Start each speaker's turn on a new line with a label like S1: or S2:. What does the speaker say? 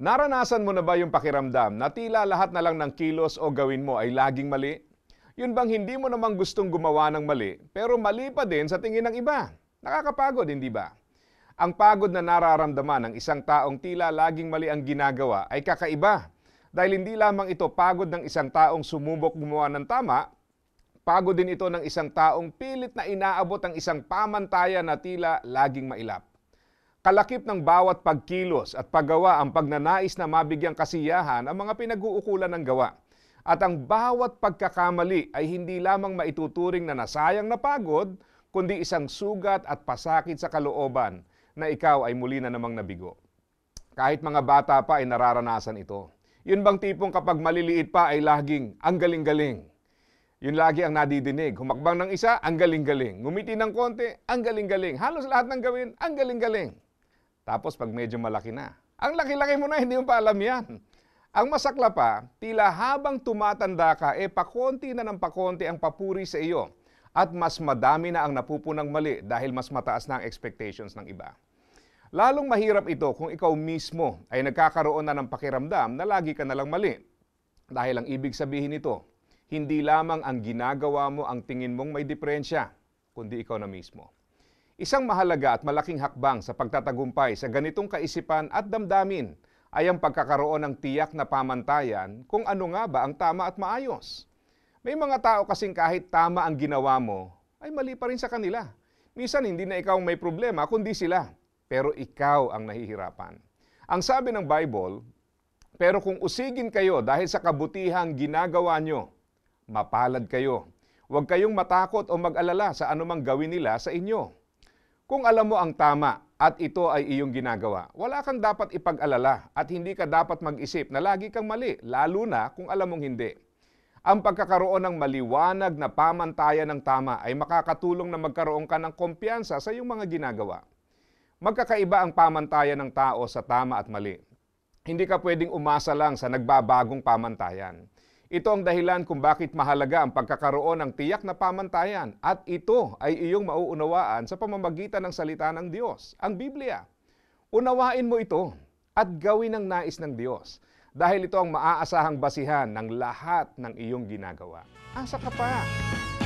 S1: Naranasan mo na ba yung pakiramdam na tila lahat na lang ng kilos o gawin mo ay laging mali? Yun bang hindi mo namang gustong gumawa ng mali, pero mali pa din sa tingin ng iba? Nakakapagod, hindi ba? Ang pagod na nararamdaman ng isang taong tila laging mali ang ginagawa ay kakaiba dahil hindi lamang ito pagod ng isang taong sumubok gumawa ng tama, pagod din ito ng isang taong pilit na inaabot ang isang pamantayan na tila laging mailap. Kalakip ng bawat pagkilos at paggawa ang pagnanais na mabigyang kasiyahan ang mga pinag-uukulan ng gawa. At ang bawat pagkakamali ay hindi lamang maituturing na nasayang na pagod, kundi isang sugat at pasakit sa kalooban na ikaw ay muli na namang nabigo. Kahit mga bata pa ay nararanasan ito. Yun bang tipong kapag maliliit pa ay laging ang galing-galing? Yun lagi ang nadidinig. Humakbang ng isa, ang galing-galing. Ngumiti ng konti, ang galing-galing. Halos lahat ng gawin, ang galing-galing. Tapos pag medyo malaki na, ang laki-laki mo na, hindi mo pa alam yan. Ang masakla pa, tila habang tumatanda ka, e eh, pakonti na ng pakonti ang papuri sa iyo at mas madami na ang napupunang mali dahil mas mataas na ang expectations ng iba. Lalong mahirap ito kung ikaw mismo ay nagkakaroon na ng pakiramdam na lagi ka nalang mali. Dahil ang ibig sabihin nito, hindi lamang ang ginagawa mo ang tingin mong may diferensya, kundi ikaw na mismo. Isang mahalaga at malaking hakbang sa pagtatagumpay sa ganitong kaisipan at damdamin ay ang pagkakaroon ng tiyak na pamantayan kung ano nga ba ang tama at maayos. May mga tao kasing kahit tama ang ginawa mo, ay mali pa rin sa kanila. Minsan hindi na ikaw may problema, kundi sila. Pero ikaw ang nahihirapan. Ang sabi ng Bible, pero kung usigin kayo dahil sa kabutihang ginagawa nyo, mapalad kayo. Huwag kayong matakot o mag-alala sa anumang gawin nila sa inyo kung alam mo ang tama at ito ay iyong ginagawa, wala kang dapat ipag-alala at hindi ka dapat mag-isip na lagi kang mali, lalo na kung alam mong hindi. Ang pagkakaroon ng maliwanag na pamantayan ng tama ay makakatulong na magkaroon ka ng kumpiyansa sa iyong mga ginagawa. Magkakaiba ang pamantayan ng tao sa tama at mali. Hindi ka pwedeng umasa lang sa nagbabagong pamantayan. Ito ang dahilan kung bakit mahalaga ang pagkakaroon ng tiyak na pamantayan at ito ay iyong mauunawaan sa pamamagitan ng salita ng Diyos, ang Biblia. Unawain mo ito at gawin ang nais ng Diyos dahil ito ang maaasahang basihan ng lahat ng iyong ginagawa. Asa ka pa!